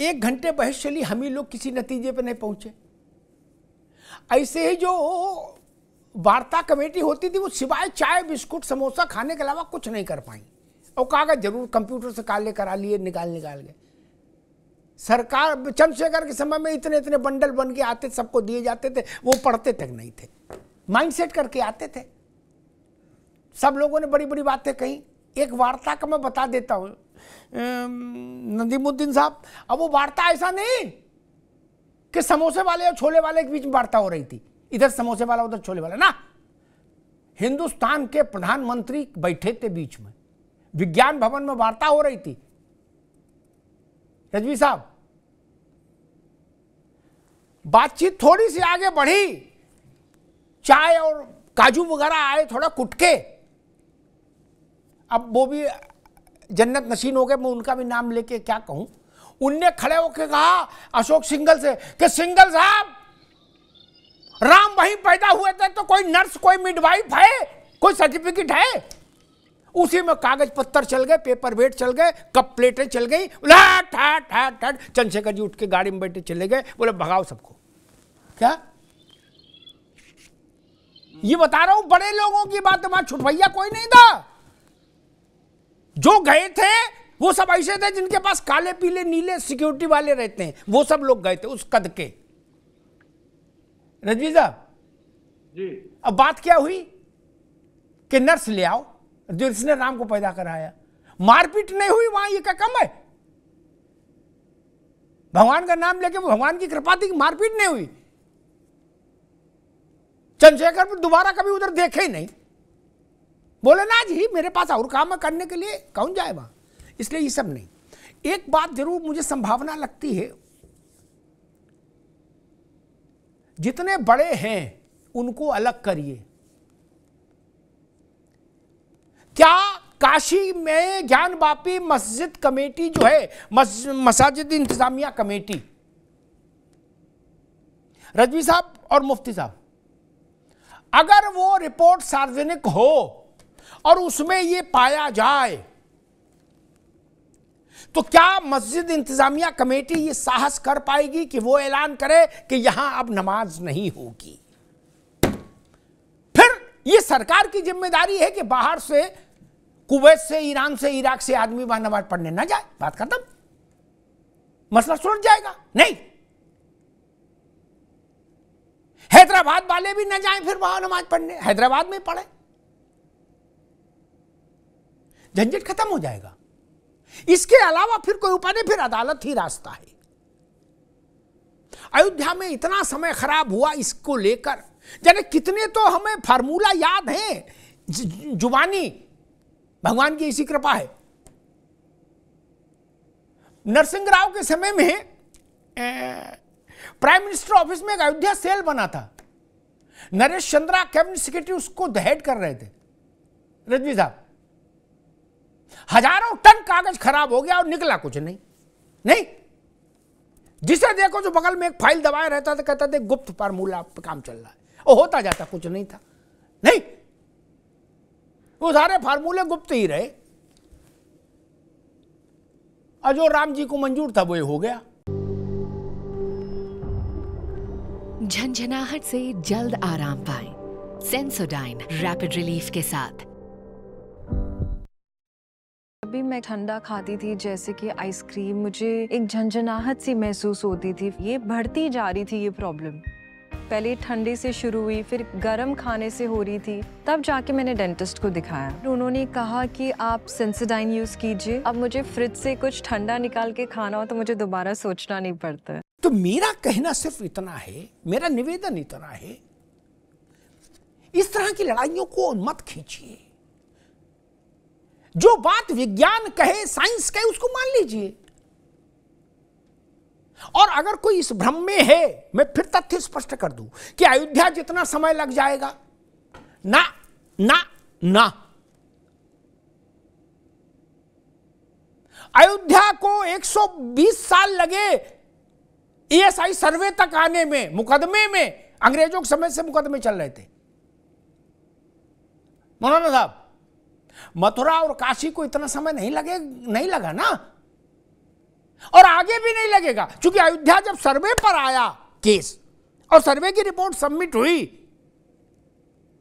एक घंटे बहस चली हम ही लोग किसी नतीजे पर नहीं पहुंचे ऐसे ही जो वार्ता कमेटी होती थी वो सिवाय चाय बिस्कुट समोसा खाने के अलावा कुछ नहीं कर पाई और कागज जरूर कंप्यूटर से काले करा लिए निकाल निकाल गए सरकार चंद्रशेखर के समय में इतने इतने बंडल बन के आते सबको दिए जाते थे वो पढ़ते तक नहीं थे माइंडसेट करके आते थे सब लोगों ने बड़ी बड़ी बातें कही एक वार्ता का मैं बता देता हूँ नदीमुद्दीन साहब अब वो वार्ता ऐसा नहीं कि समोसे वाले और छोले वाले के बीच में वार्ता हो रही थी इधर समोसे वाला उधर छोले वाला ना हिंदुस्तान के प्रधानमंत्री बैठे थे बीच में विज्ञान भवन में वार्ता हो रही थी रजवी साहब बातचीत थोड़ी सी आगे बढ़ी चाय और काजू वगैरह आए थोड़ा कुटके अब वो भी जन्नत नशीन हो गए मैं उनका भी नाम लेके क्या कहूं उनने खड़े होकर कहा अशोक सिंगल से कि सिंगल साहब राम वहीं पैदा हुए थे तो कोई नर्स कोई मिडवाइफ है कोई सर्टिफिकेट है उसी में कागज पत्थर चल गए पेपर वेट चल गए कप प्लेटें चल गई हाँ, चंद्रशेखर जी उठ के गाड़ी में बैठे चले गए बोले भगाओ सबको क्या ये बता रहा हूं बड़े लोगों की बात मां छुपैया कोई नहीं था जो गए थे वो सब ऐसे थे जिनके पास काले पीले नीले सिक्योरिटी वाले रहते हैं वो सब लोग गए थे उस कद के रजवी साहब जी अब बात क्या हुई कि नर्स ले आओ जो इसने राम को पैदा कराया मारपीट नहीं हुई वहां ये क्या कम है भगवान का नाम लेके वो भगवान की कृपा थी मारपीट नहीं हुई चंद्रशेखर दोबारा कभी उधर देखे ही नहीं बोले ना जी मेरे पास और काम है करने के लिए कौन जाए वहाँ इसलिए ये सब नहीं एक बात जरूर मुझे संभावना लगती है जितने बड़े हैं उनको अलग करिए क्या काशी में ज्ञान बापी मस्जिद कमेटी जो है मसाजिद इंतजामिया कमेटी रजवी साहब और मुफ्ती साहब अगर वो रिपोर्ट सार्वजनिक हो और उसमें ये पाया जाए तो क्या मस्जिद इंतजामिया कमेटी ये साहस कर पाएगी कि वो ऐलान करे कि यहां अब नमाज नहीं होगी फिर ये सरकार की जिम्मेदारी है कि बाहर से कुवैत से ईरान से इराक से आदमी वहां नमाज पढ़ने ना जाए बात खत्म मसला सुलझ जाएगा नहीं हैदराबाद वाले भी ना जाए फिर वहां नमाज पढ़ने हैदराबाद में पढ़े झंझट खत्म हो जाएगा इसके अलावा फिर कोई उपाय नहीं फिर अदालत ही रास्ता है अयोध्या में इतना समय खराब हुआ इसको लेकर जाने कितने तो हमें फार्मूला याद है जुबानी भगवान की इसी कृपा है नरसिंह राव के समय में प्राइम मिनिस्टर ऑफिस में एक अयोध्या सेल बना था नरेश चंद्रा कैबिनेट सेक्रेटरी उसको दहेड कर रहे थे रजनी साहब हजारों टन कागज खराब हो गया और निकला कुछ नहीं नहीं जिसे देखो जो बगल में एक फाइल दबाया रहता था कहता थे गुप्त फार्मूला पे काम चल रहा है वो होता जाता कुछ नहीं था नहीं वो सारे फार्मूले गुप्त ही रहे और जो राम जी को मंजूर था वो हो गया झंझनाहट से जल्द आराम पाए सेंसोडाइन रैपिड रिलीफ के साथ मैं ठंडा खाती थी जैसे कि आइसक्रीम मुझे एक झंझनाहट सी महसूस होती थी ये बढ़ती जा रही थी ये प्रॉब्लम पहले ठंडे से शुरू हुई फिर गर्म खाने से हो रही थी तब जाके मैंने डेंटिस्ट को दिखाया उन्होंने कहा कि आप सेंसिडाइन यूज़ कीजिए अब मुझे फ्रिज से कुछ ठंडा निकाल के खाना हो तो मुझे दोबारा सोचना नहीं पड़ता तो मेरा कहना सिर्फ इतना है मेरा निवेदन इतना है इस तरह की लड़ाइयों को मत खींचिए जो बात विज्ञान कहे साइंस कहे उसको मान लीजिए और अगर कोई इस भ्रम में है मैं फिर तथ्य स्पष्ट कर दूं कि अयोध्या जितना समय लग जाएगा ना ना ना अयोध्या को 120 साल लगे ईएसआई e सर्वे तक आने में मुकदमे में अंग्रेजों के समय से मुकदमे चल रहे थे मौलाना साहब मथुरा और काशी को इतना समय नहीं लगे नहीं लगा ना और आगे भी नहीं लगेगा क्योंकि अयोध्या जब सर्वे पर आया केस और सर्वे की रिपोर्ट सबमिट हुई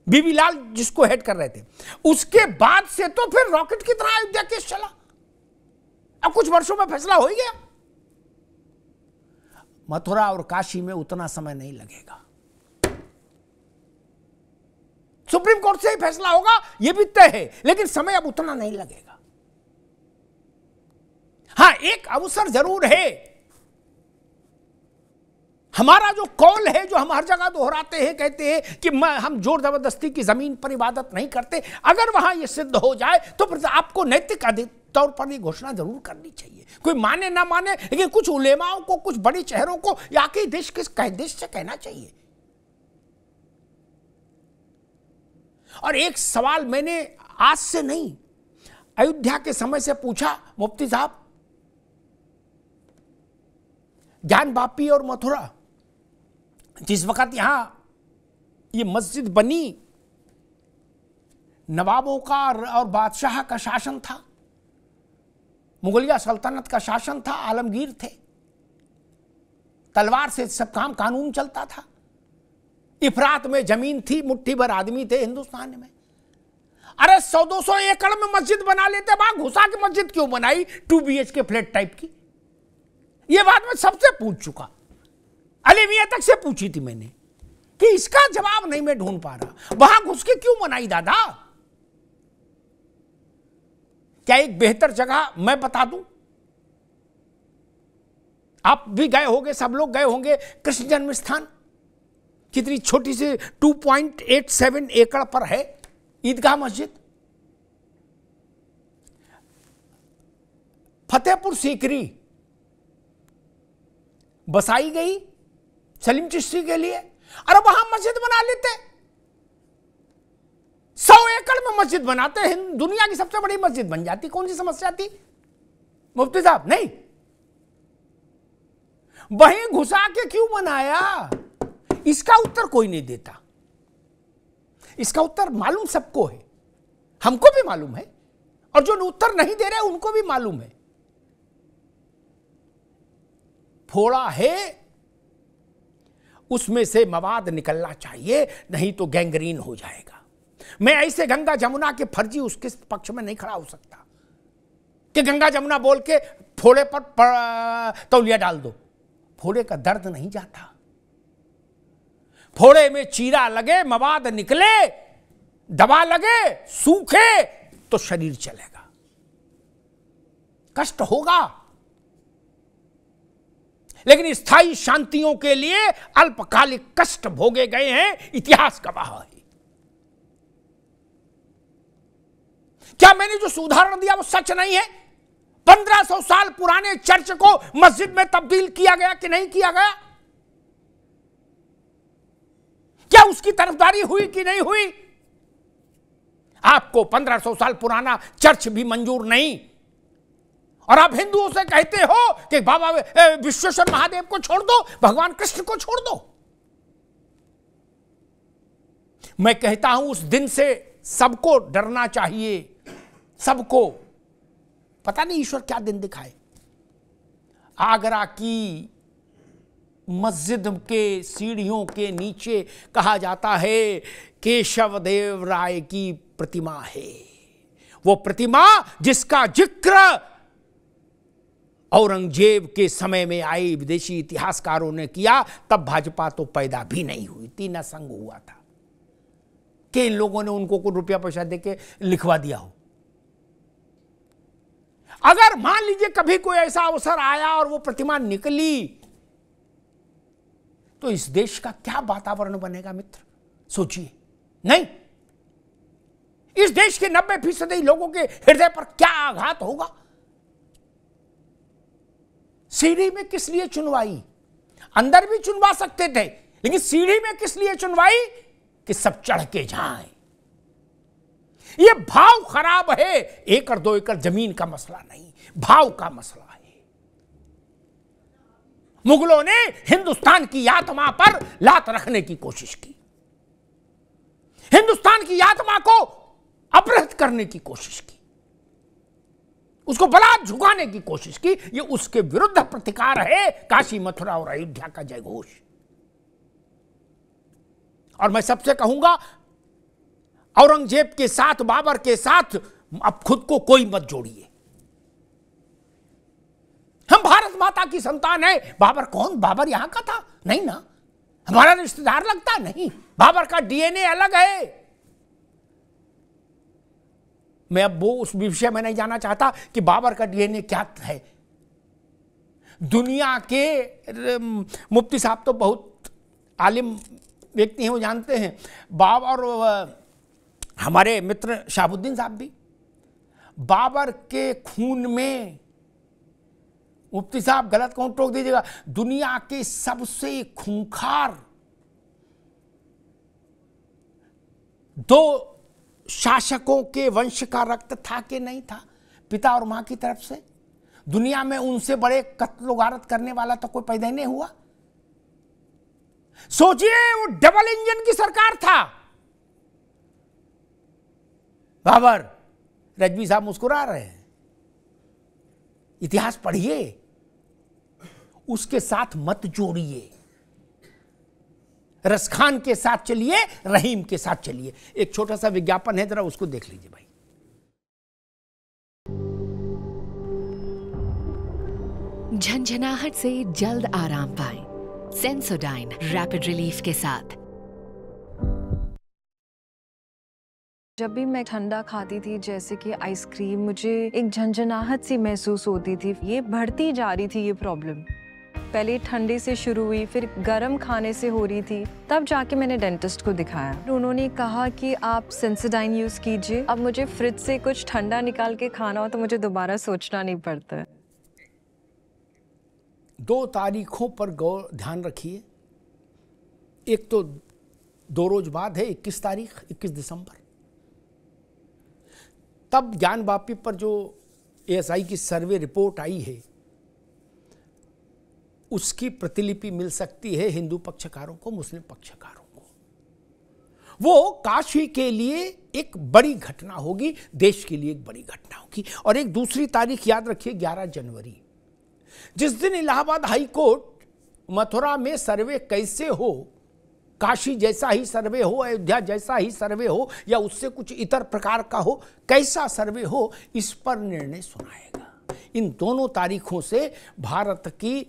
बीबी लाल जिसको हेड कर रहे थे उसके बाद से तो फिर रॉकेट की तरह अयोध्या केस चला अब कुछ वर्षों में फैसला हो ही गया मथुरा और काशी में उतना समय नहीं लगेगा सुप्रीम कोर्ट से ही फैसला होगा यह भी तय है लेकिन समय अब उतना नहीं लगेगा हां एक अवसर जरूर है हमारा जो कौल है जो हम हर जगह दोहराते हैं कहते हैं कि हम जोर जबरदस्ती की जमीन पर इबादत नहीं करते अगर वहां यह सिद्ध हो जाए तो फिर तो आपको नैतिक तौर पर यह घोषणा जरूर करनी चाहिए कोई माने ना माने लेकिन कुछ उलेमाओं को कुछ बड़े चेहरों को या कि देश किस कह देश से कहना चाहिए और एक सवाल मैंने आज से नहीं अयोध्या के समय से पूछा मुफ्ती साहब ज्ञान बापी और मथुरा जिस वक्त यहां ये मस्जिद बनी नवाबों का और बादशाह का शासन था मुगलिया सल्तनत का शासन था आलमगीर थे तलवार से सब काम कानून चलता था इफरात में जमीन थी मुट्ठी भर आदमी थे हिंदुस्तान में अरे सौ दो सौ एकड़ में मस्जिद बना लेते वहां घुसा के मस्जिद क्यों बनाई two B K flat type की यह बात मैं सबसे पूछ चुका अली तक से पूछी थी मैंने कि इसका जवाब नहीं मैं ढूंढ पा रहा वहां घुस के क्यों बनाई दादा क्या एक बेहतर जगह मैं बता दूं आप भी गए होंगे सब लोग गए होंगे कृष्ण जन्म स्थान कितनी छोटी सी 2.87 एकड़ पर है ईदगाह मस्जिद फतेहपुर सीकरी बसाई गई सलीम चिश्ती के लिए अरे वहां मस्जिद बना लेते सौ एकड़ में मस्जिद बनाते हैं दुनिया की सबसे बड़ी मस्जिद बन जाती कौन सी समस्या थी मुफ्ती साहब नहीं वहीं घुसा के क्यों बनाया इसका उत्तर कोई नहीं देता इसका उत्तर मालूम सबको है हमको भी मालूम है और जो उत्तर नहीं दे रहे उनको भी मालूम है फोड़ा है उसमें से मवाद निकलना चाहिए नहीं तो गैंग्रीन हो जाएगा मैं ऐसे गंगा जमुना के फर्जी उसके पक्ष में नहीं खड़ा हो सकता कि गंगा जमुना बोल के फोड़े पर, पर तौलिया डाल दो फोड़े का दर्द नहीं जाता फोड़े में चीरा लगे मवाद निकले दवा लगे सूखे तो शरीर चलेगा कष्ट होगा लेकिन स्थायी शांतियों के लिए अल्पकालिक कष्ट भोगे गए हैं इतिहास गवाह है क्या मैंने जो उदाहरण दिया वो सच नहीं है 1500 साल पुराने चर्च को मस्जिद में तब्दील किया गया कि नहीं किया गया क्या उसकी तरफदारी हुई कि नहीं हुई आपको 1500 साल पुराना चर्च भी मंजूर नहीं और आप हिंदुओं से कहते हो कि बाबा विश्वेश्वर महादेव को छोड़ दो भगवान कृष्ण को छोड़ दो मैं कहता हूं उस दिन से सबको डरना चाहिए सबको पता नहीं ईश्वर क्या दिन दिखाए आगरा की मस्जिद के सीढ़ियों के नीचे कहा जाता है केशव देव राय की प्रतिमा है वो प्रतिमा जिसका जिक्र औरंगजेब के समय में आई विदेशी इतिहासकारों ने किया तब भाजपा तो पैदा भी नहीं हुई थी न संग हुआ था कि इन लोगों ने उनको कुछ रुपया पैसा देके लिखवा दिया हो अगर मान लीजिए कभी कोई ऐसा अवसर आया और वो प्रतिमा निकली तो इस देश का क्या वातावरण बनेगा मित्र सोचिए नहीं इस देश के नब्बे फीसदी लोगों के हृदय पर क्या आघात होगा सीढ़ी में किस लिए चुनवाई अंदर भी चुनवा सकते थे लेकिन सीढ़ी में किस लिए चुनवाई कि सब चढ़ के जाए ये भाव खराब है एक और दो एकड़ जमीन का मसला नहीं भाव का मसला है मुगलों ने हिंदुस्तान की आत्मा पर लात रखने की कोशिश की हिंदुस्तान की आत्मा को अपहृत करने की कोशिश की उसको बलात् झुकाने की कोशिश की ये उसके विरुद्ध प्रतिकार है काशी मथुरा और अयोध्या का जयघोष और मैं सबसे कहूंगा औरंगजेब के साथ बाबर के साथ अब खुद को कोई मत जोड़िए माता की संतान है बाबर कौन बाबर यहां का था नहीं ना हमारा रिश्तेदार लगता नहीं बाबर का डीएनए अलग है मैं अब वो उस विषय में नहीं जाना चाहता कि बाबर का डीएनए क्या है दुनिया के मुफ्ती साहब तो बहुत आलिम व्यक्ति हैं वो जानते हैं बाबर हमारे मित्र शाहबुद्दीन साहब भी बाबर के खून में मुफ्ती साहब गलत कौन टोक दीजिएगा दुनिया के सबसे खूंखार दो शासकों के वंश का रक्त था कि नहीं था पिता और मां की तरफ से दुनिया में उनसे बड़े कत्लोगारत करने वाला तो कोई पैदा ही नहीं हुआ सोचिए वो डबल इंजन की सरकार था बाबर रजवी साहब मुस्कुरा रहे हैं इतिहास पढ़िए उसके साथ मत जोड़िए रसखान के साथ चलिए रहीम के साथ चलिए एक छोटा सा विज्ञापन है जरा उसको देख लीजिए भाई झंझनाहट से जल्द आराम पाए सेंसोडाइन रैपिड रिलीफ के साथ जब भी मैं ठंडा खाती थी जैसे कि आइसक्रीम मुझे एक झंझनाहट सी महसूस होती थी ये बढ़ती जा रही थी ये प्रॉब्लम पहले ठंडी से शुरू हुई फिर गर्म खाने से हो रही थी तब जाके मैंने डेंटिस्ट को दिखाया उन्होंने कहा कि आप सेंसिडाइन यूज़ कीजिए अब मुझे फ्रिज से कुछ ठंडा निकाल के खाना हो तो मुझे दोबारा सोचना नहीं पड़ता दो तारीखों पर गौर ध्यान रखिए एक तो दो रोज बाद है 21 तारीख 21 दिसंबर तब ज्ञान वापी पर जो एएसआई की सर्वे रिपोर्ट आई है उसकी प्रतिलिपि मिल सकती है हिंदू पक्षकारों को मुस्लिम पक्षकारों को वो काशी के लिए एक बड़ी घटना होगी देश के लिए एक बड़ी घटना होगी और एक दूसरी तारीख याद रखिए 11 जनवरी जिस दिन इलाहाबाद हाई कोर्ट मथुरा में सर्वे कैसे हो काशी जैसा ही सर्वे हो अयोध्या जैसा ही सर्वे हो या उससे कुछ इतर प्रकार का हो कैसा सर्वे हो इस पर निर्णय सुनाएगा इन दोनों तारीखों से भारत की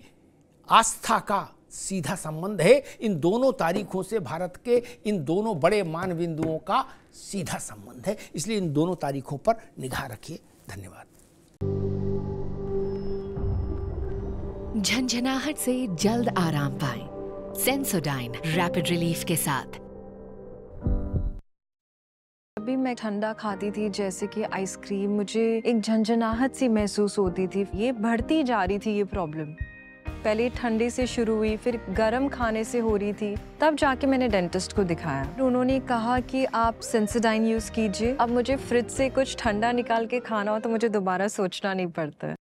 आस्था का सीधा संबंध है इन दोनों तारीखों से भारत के इन दोनों बड़े मान बिंदुओं का सीधा संबंध है इसलिए इन दोनों तारीखों पर निगाह रखिए धन्यवाद झंझनाहट से जल्द आराम पाए सेंसोडाइन रैपिड रिलीफ के साथ भी मैं ठंडा खाती थी जैसे कि आइसक्रीम मुझे एक झंझनाहट सी महसूस होती थी ये बढ़ती जा रही थी ये प्रॉब्लम पहले ठंडी से शुरू हुई फिर गर्म खाने से हो रही थी तब जाके मैंने डेंटिस्ट को दिखाया उन्होंने कहा कि आप सेंसिडाइन यूज़ कीजिए अब मुझे फ्रिज से कुछ ठंडा निकाल के खाना हो तो मुझे दोबारा सोचना नहीं पड़ता